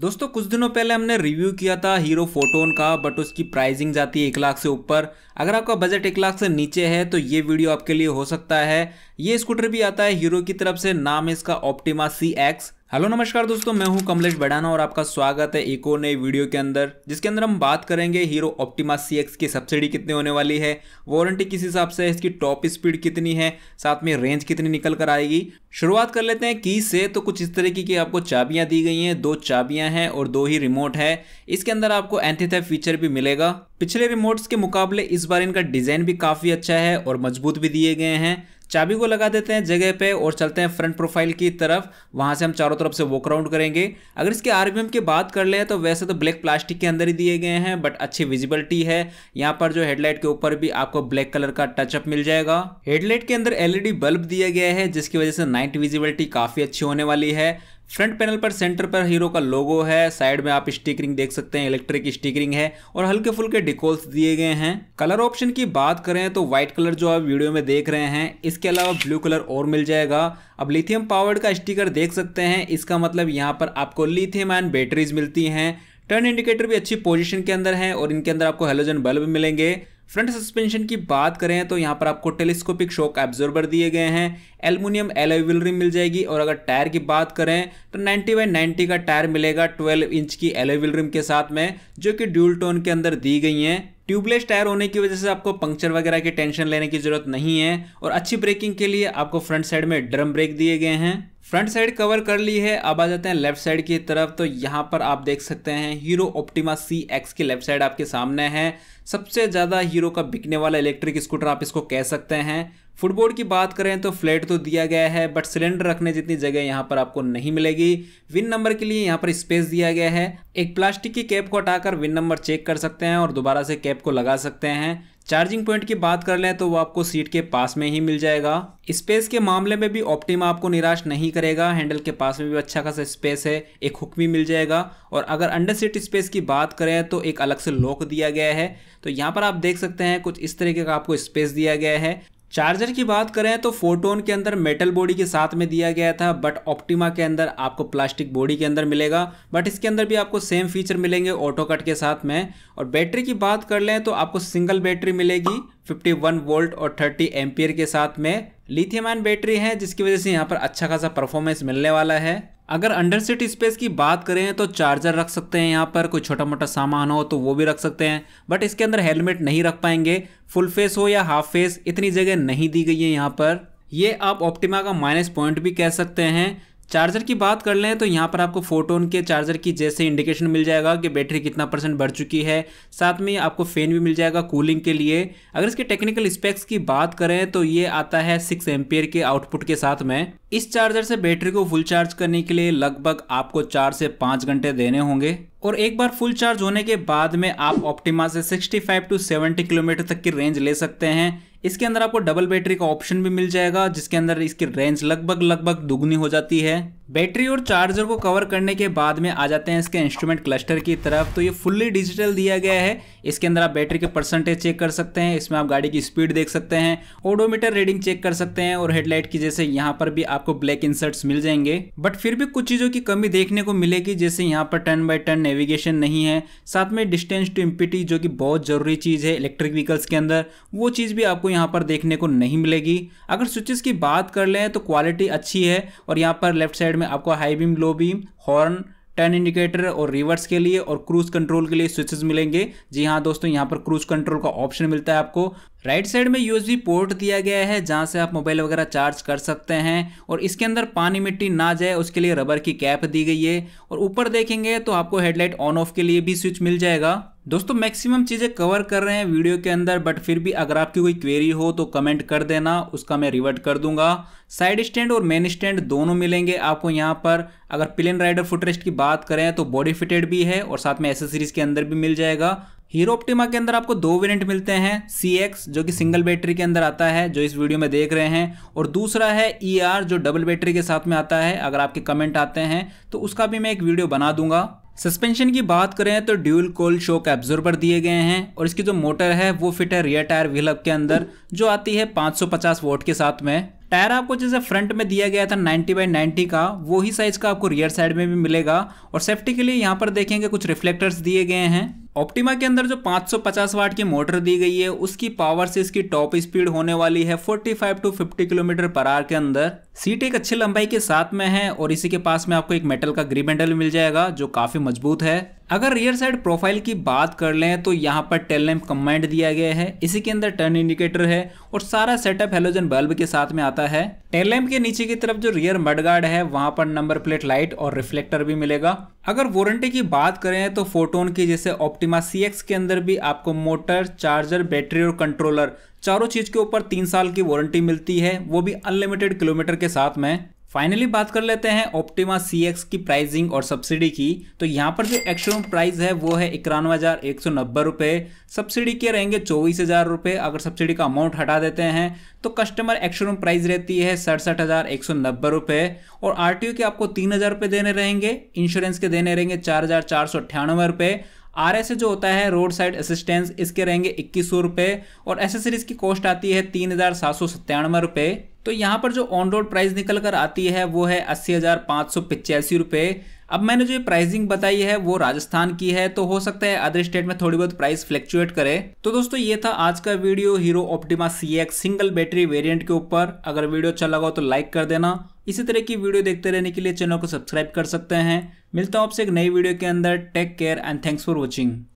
दोस्तों कुछ दिनों पहले हमने रिव्यू किया था हीरो फोटोन का बट उसकी प्राइसिंग जाती है एक लाख से ऊपर अगर आपका बजट एक लाख से नीचे है तो ये वीडियो आपके लिए हो सकता है ये स्कूटर भी आता है हीरो की तरफ से नाम है इसका ऑप्टिमा सी एक्स हेलो नमस्कार दोस्तों मैं हूं कमलेश बडाना और आपका स्वागत है एक और नई वीडियो के अंदर जिसके अंदर हम बात करेंगे हीरो ऑप्टिमा सी की सब्सिडी कितनी होने वाली है वारंटी किस हिसाब से इसकी टॉप स्पीड कितनी है साथ में रेंज कितनी निकल कर आएगी शुरुआत कर लेते हैं की से तो कुछ इस तरीके की आपको चाबियाँ दी गई हैं दो चाबियाँ हैं और दो ही रिमोट है इसके अंदर आपको एंथीथे फीचर भी मिलेगा पिछले रिमोट्स के मुकाबले इस बार इनका डिज़ाइन भी काफ़ी अच्छा है और मजबूत भी दिए गए हैं चाबी को लगा देते हैं जगह पे और चलते हैं फ्रंट प्रोफाइल की तरफ वहाँ से हम चारों तरफ से वॉक राउंड करेंगे अगर इसके आरबीएम की बात कर ले तो वैसे तो ब्लैक प्लास्टिक के अंदर ही दिए गए हैं बट अच्छी विजिबिलिटी है यहाँ पर जो हेडलाइट के ऊपर भी आपको ब्लैक कलर का टचअप मिल जाएगा हेडलाइट के अंदर एलईडी बल्ब दिया गया है जिसकी वजह से नाइट विजिबिलिटी काफ़ी अच्छी होने वाली है फ्रंट पैनल पर सेंटर पर हीरो का लोगो है साइड में आप स्टिकरिंग देख सकते हैं इलेक्ट्रिक स्टिकरिंग है और हल्के फुल्के डिकोल्स दिए गए हैं कलर ऑप्शन की बात करें तो व्हाइट कलर जो आप वीडियो में देख रहे हैं इसके अलावा ब्लू कलर और मिल जाएगा अब लिथियम पावर्ड का स्टिकर देख सकते हैं इसका मतलब यहाँ पर आपको लिथियम आयन बैटरीज मिलती हैं टर्न इंडिकेटर भी अच्छी पोजिशन के अंदर है और इनके अंदर आपको हेलोजन बल्ब मिलेंगे फ्रंट सस्पेंशन की बात करें तो यहाँ पर आपको टेलीस्कोपिक शॉक एब्जॉर्बर दिए गए हैं एलोविल एलोविलरिम मिल जाएगी और अगर टायर की बात करें तो 90 बाई 90 का टायर मिलेगा 12 इंच की एलोविलरिम के साथ में जो कि ड्यूल टोन के अंदर दी गई हैं ट्यूबलेस टायर होने की वजह से आपको पंक्चर वगैरह की टेंशन लेने की जरूरत नहीं है और अच्छी ब्रेकिंग के लिए आपको फ्रंट साइड में ड्रम ब्रेक दिए गए हैं फ्रंट साइड कवर कर ली है अब आ जाते हैं लेफ्ट साइड की तरफ तो यहाँ पर आप देख सकते हैं हीरो ऑप्टिमा सी एक्स की लेफ्ट साइड आपके सामने है सबसे ज़्यादा हीरो का बिकने वाला इलेक्ट्रिक स्कूटर आप इसको कह सकते हैं फुटबोर्ड की बात करें तो फ्लैट तो दिया गया है बट सिलेंडर रखने जितनी जगह यहाँ पर आपको नहीं मिलेगी विन नंबर के लिए यहाँ पर स्पेस दिया गया है एक प्लास्टिक की कैप को हटाकर विन नंबर चेक कर सकते हैं और दोबारा से कैप को लगा सकते हैं चार्जिंग पॉइंट की बात कर लें तो वो आपको सीट के पास में ही मिल जाएगा स्पेस के मामले में भी ऑप्टिमा आपको निराश नहीं करेगा हैंडल के पास में भी अच्छा खासा स्पेस है एक हुक भी मिल जाएगा और अगर अंडर सीट स्पेस की बात करें तो एक अलग से लॉक दिया गया है तो यहाँ पर आप देख सकते हैं कुछ इस तरीके का आपको स्पेस दिया गया है चार्जर की बात करें तो फोटोन के अंदर मेटल बॉडी के साथ में दिया गया था बट ऑप्टिमा के अंदर आपको प्लास्टिक बॉडी के अंदर मिलेगा बट इसके अंदर भी आपको सेम फीचर मिलेंगे ऑटो कट के साथ में और बैटरी की बात कर लें तो आपको सिंगल बैटरी मिलेगी 51 वोल्ट और 30 एम्पियर के साथ में लिथियम आयन बैटरी है जिसकी वजह से यहाँ पर अच्छा खासा परफॉर्मेंस मिलने वाला है अगर अंडर सीट स्पेस की बात करें तो चार्जर रख सकते हैं यहाँ पर कोई छोटा मोटा सामान हो तो वो भी रख सकते हैं बट इसके अंदर हेलमेट नहीं रख पाएंगे फुल फेस हो या हाफ फेस इतनी जगह नहीं दी गई है यहाँ पर ये आप ऑप्टिमा का माइनस पॉइंट भी कह सकते हैं चार्जर की बात कर लें तो यहाँ पर आपको फोटोन के चार्जर की जैसे इंडिकेशन मिल जाएगा कि बैटरी कितना परसेंट बढ़ चुकी है साथ में आपको फ़ैन भी मिल जाएगा कूलिंग के लिए अगर इसके टेक्निकल स्पेक्स की बात करें तो ये आता है सिक्स एम्पियर के आउटपुट के साथ में इस चार्जर से बैटरी को फुल चार्ज करने के लिए लगभग आपको चार से पाँच घंटे देने होंगे और एक बार फुल चार्ज होने के बाद में आप ऑप्टिमा से सिक्सटी टू सेवेंटी किलोमीटर तक की रेंज ले सकते हैं इसके अंदर आपको डबल बैटरी का ऑप्शन भी मिल जाएगा जिसके अंदर इसकी रेंज लगभग लगभग दुगनी हो जाती है बैटरी और चार्जर को कवर करने के बाद में आ जाते हैं इसके इंस्ट्रूमेंट क्लस्टर की तरफ तो ये फुल्ली डिजिटल दिया गया है इसके अंदर आप बैटरी के परसेंटेज चेक कर सकते हैं इसमें आप गाड़ी की स्पीड देख सकते हैं ओडोमीटर रीडिंग चेक कर सकते हैं और हेडलाइट की जैसे यहाँ पर भी आपको ब्लैक इंसर्ट्स मिल जाएंगे बट फिर भी कुछ चीज़ों की कमी देखने को मिलेगी जैसे यहाँ पर टर्न बाय टर्न नेविगेशन नहीं है साथ में डिस्टेंस टू इम्पिटी जो कि बहुत ज़रूरी चीज़ है इलेक्ट्रिक व्हीकल्स के अंदर वो चीज़ भी आपको यहाँ पर देखने को नहीं मिलेगी अगर स्विचेस की बात कर लें तो क्वालिटी अच्छी है और यहाँ पर लेफ्ट साइड में आपको high beam low beam horn turn indicator और रिवर्स के लिए और क्रूज कंट्रोल के लिए स्विचेस मिलेंगे जी हाँ दोस्तों यहाँ पर क्रूज कंट्रोल का ऑप्शन मिलता है आपको राइट साइड में यूएसबी पोर्ट दिया गया है जहाँ से आप मोबाइल वगैरह चार्ज कर सकते हैं और इसके अंदर पानी मिट्टी ना जाए उसके लिए रबर की कैप दी गई है और ऊपर देखेंगे तो आपको हेडलाइट ऑन ऑफ के लिए भी स्विच मिल जाएगा दोस्तों मैक्सिमम चीज़ें कवर कर रहे हैं वीडियो के अंदर बट फिर भी अगर आपकी कोई क्वेरी हो तो कमेंट कर देना उसका मैं रिवर्ट कर दूंगा साइड स्टैंड और मेन स्टैंड दोनों मिलेंगे आपको यहाँ पर अगर प्लेन राइडर फुटरेस्ट की बात करें तो बॉडी फिटेड भी है और साथ में एसेसरीज के अंदर भी मिल जाएगा हीरो ऑप्टिमा के अंदर आपको दो वेरिएंट मिलते हैं सी एक्स जो कि सिंगल बैटरी के अंदर आता है जो इस वीडियो में देख रहे हैं और दूसरा है ई e आर जो डबल बैटरी के साथ में आता है अगर आपके कमेंट आते हैं तो उसका भी मैं एक वीडियो बना दूंगा सस्पेंशन की बात करें तो ड्यूल कोल शोक एब्जॉर्बर दिए गए हैं और इसकी जो मोटर है वो फिट है रियर टायर व्हील के अंदर जो आती है 550 वोट के साथ में टायर आपको जैसे फ्रंट में दिया गया था 90 बाय 90 का वो ही साइज का आपको रियर साइड में भी मिलेगा और सेफ्टी के लिए यहाँ पर देखेंगे कुछ रिफ्लेक्टर्स दिए गए हैं ऑप्टिमा के अंदर जो 550 वाट की मोटर दी गई है उसकी पावर से इसकी टॉप स्पीड होने वाली है 45 टू 50 किलोमीटर पर आर के अंदर सीट एक अच्छी लंबाई के साथ में है और इसी के पास में आपको एक मेटल का ग्रीब मिल जाएगा जो काफी मजबूत है अगर रियर साइड प्रोफाइल की बात कर लें तो यहाँ पर टेल लैम्प कमांड दिया गया है इसी के अंदर टर्न इंडिकेटर है और सारा सेटअप हेलोजन बल्ब के साथ में आता है टेल लैम्प के नीचे की तरफ जो रियर मडगार्ड है वहाँ पर नंबर प्लेट लाइट और रिफ्लेक्टर भी मिलेगा अगर वारंटी की बात करें तो फोटोन की जैसे ऑप्टिमा सी के अंदर भी आपको मोटर चार्जर बैटरी और कंट्रोलर चारों चीज के ऊपर तीन साल की वारंटी मिलती है वो भी अनलिमिटेड किलोमीटर के साथ में फाइनली बात कर लेते हैं ऑप्टिमा सी एक्स की प्राइसिंग और सब्सिडी की तो यहाँ पर जो एक्सट्रीम प्राइस है वो है इक्यानवे हज़ार एक सौ नब्बे रुपये सब्सिडी के रहेंगे चौबीस हज़ार रुपये अगर सब्सिडी का अमाउंट हटा देते हैं तो कस्टमर एक्सट्रीम प्राइस रहती है सड़सठ हज़ार एक सौ नब्बे रुपये और आर टी ओ के आपको तीन हज़ार रुपये देने रहेंगे इंश्योरेंस के देने रहेंगे चार हज़ार चार सौ रुपये आर एस जो होता है रोड साइड असिस्टेंस इसके रहेंगे इक्कीस सौ रुपये और एसेसरीज की कॉस्ट आती है तीन हज़ार सात सौ सत्तानवे रुपये तो यहाँ पर जो ऑन रोड प्राइस निकल कर आती है वो है अस्सी हज़ार पाँच सौ पिचासी रुपये अब मैंने जो ये प्राइसिंग बताई है वो राजस्थान की है तो हो सकता है अदर स्टेट में थोड़ी बहुत प्राइस फ्लेक्चुएट करे तो दोस्तों ये था आज का video Hero Optima C single battery variant के ऊपर अगर वीडियो अच्छा लगा हो तो लाइक कर देना इसी तरह की वीडियो देखते रहने के लिए चैनल को सब्सक्राइब कर सकते हैं मिलता हूँ आपसे एक नई वीडियो के अंदर take care and thanks for watching